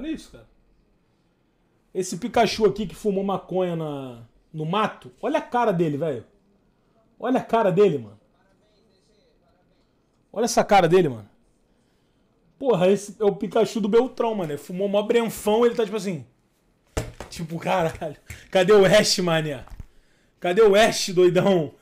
Olha isso, cara. Esse Pikachu aqui que fumou maconha na, no mato, olha a cara dele, velho. Olha a cara dele, mano. Olha essa cara dele, mano. Porra, esse é o Pikachu do Beltrão, mano. Ele fumou mó brenfão, ele tá tipo assim. Tipo, caralho. Cadê o Ash, mania? Cadê o Ash, doidão?